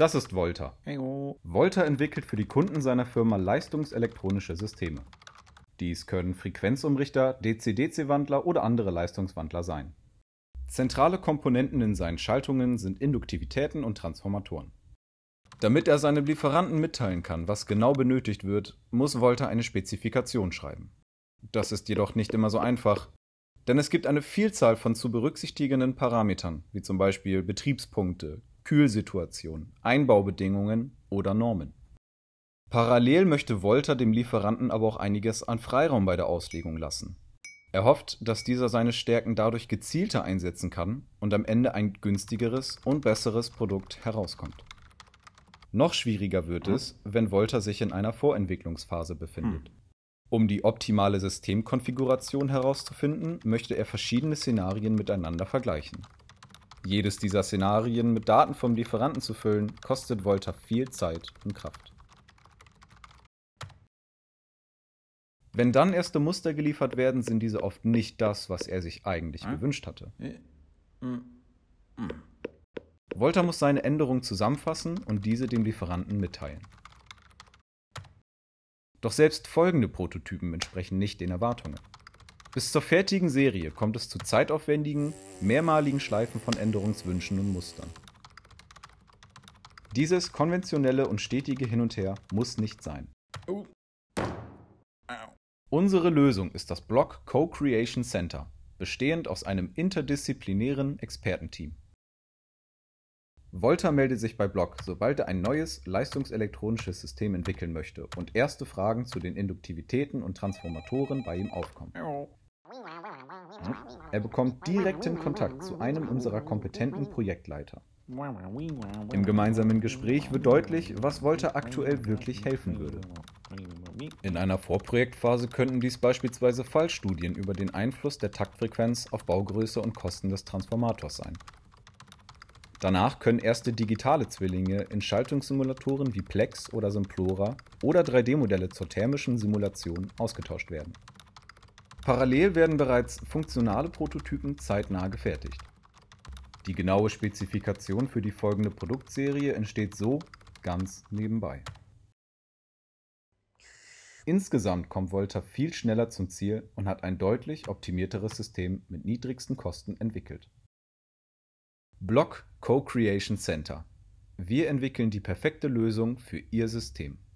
Das ist Volta. Heyo. Volta entwickelt für die Kunden seiner Firma leistungselektronische Systeme. Dies können Frequenzumrichter, DC-DC-Wandler oder andere Leistungswandler sein. Zentrale Komponenten in seinen Schaltungen sind Induktivitäten und Transformatoren. Damit er seinem Lieferanten mitteilen kann, was genau benötigt wird, muss Volta eine Spezifikation schreiben. Das ist jedoch nicht immer so einfach, denn es gibt eine Vielzahl von zu berücksichtigenden Parametern, wie zum Beispiel Betriebspunkte, Kühlsituation, Einbaubedingungen oder Normen. Parallel möchte Volta dem Lieferanten aber auch einiges an Freiraum bei der Auslegung lassen. Er hofft, dass dieser seine Stärken dadurch gezielter einsetzen kann und am Ende ein günstigeres und besseres Produkt herauskommt. Noch schwieriger wird es, wenn Volta sich in einer Vorentwicklungsphase befindet. Hm. Um die optimale Systemkonfiguration herauszufinden, möchte er verschiedene Szenarien miteinander vergleichen. Jedes dieser Szenarien mit Daten vom Lieferanten zu füllen, kostet Volta viel Zeit und Kraft. Wenn dann erste Muster geliefert werden, sind diese oft nicht das, was er sich eigentlich hm? gewünscht hatte. Hm. hm. hm. Volta muss seine Änderung zusammenfassen und diese dem Lieferanten mitteilen. Doch selbst folgende Prototypen entsprechen nicht den Erwartungen. Bis zur fertigen Serie kommt es zu zeitaufwendigen, mehrmaligen Schleifen von Änderungswünschen und Mustern. Dieses konventionelle und stetige Hin und Her muss nicht sein. Unsere Lösung ist das Block Co-Creation Center, bestehend aus einem interdisziplinären Expertenteam. Volta meldet sich bei Block, sobald er ein neues, leistungselektronisches System entwickeln möchte und erste Fragen zu den Induktivitäten und Transformatoren bei ihm aufkommen. Er bekommt direkten Kontakt zu einem unserer kompetenten Projektleiter. Im gemeinsamen Gespräch wird deutlich, was Volta aktuell wirklich helfen würde. In einer Vorprojektphase könnten dies beispielsweise Fallstudien über den Einfluss der Taktfrequenz auf Baugröße und Kosten des Transformators sein. Danach können erste digitale Zwillinge in Schaltungssimulatoren wie Plex oder Simplora oder 3D-Modelle zur thermischen Simulation ausgetauscht werden. Parallel werden bereits funktionale Prototypen zeitnah gefertigt. Die genaue Spezifikation für die folgende Produktserie entsteht so ganz nebenbei. Insgesamt kommt Volta viel schneller zum Ziel und hat ein deutlich optimierteres System mit niedrigsten Kosten entwickelt. Block Co-Creation Center. Wir entwickeln die perfekte Lösung für Ihr System.